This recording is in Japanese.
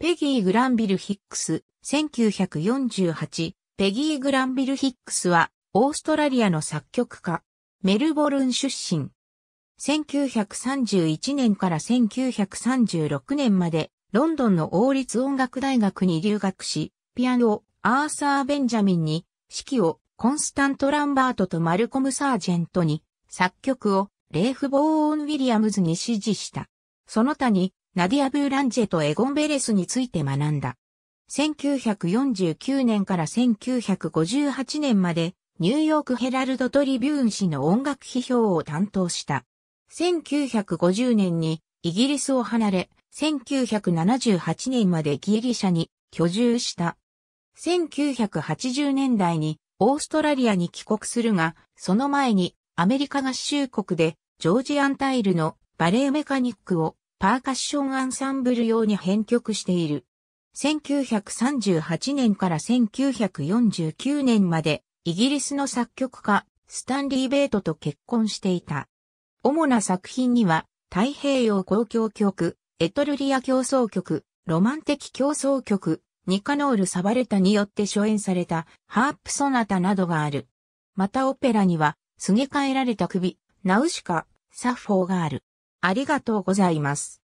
ペギー・グランビル・ヒックス、1948、ペギー・グランビル・ヒックスは、オーストラリアの作曲家、メルボルン出身。1931年から1936年まで、ロンドンの王立音楽大学に留学し、ピアノ、アーサー・ベンジャミンに、指揮を、コンスタント・ランバートとマルコム・サージェントに、作曲を、レーフ・ボーン・ウィリアムズに指示した。その他に、ナディア・ブーランジェとエゴン・ベレスについて学んだ。1949年から1958年までニューヨークヘラルド・トリビューン氏の音楽批評を担当した。1950年にイギリスを離れ、1978年までギリシャに居住した。1980年代にオーストラリアに帰国するが、その前にアメリカ合衆国でジョージアンタイルのバレエメカニックをパーカッションアンサンブル用に編曲している。1938年から1949年までイギリスの作曲家スタンリー・ベートと結婚していた。主な作品には太平洋交響曲、エトルリア競争曲、ロマン的競争曲、ニカノール・サバレタによって初演されたハープソナタなどがある。またオペラには、すげ替えられた首、ナウシカ、サッフォーがある。ありがとうございます。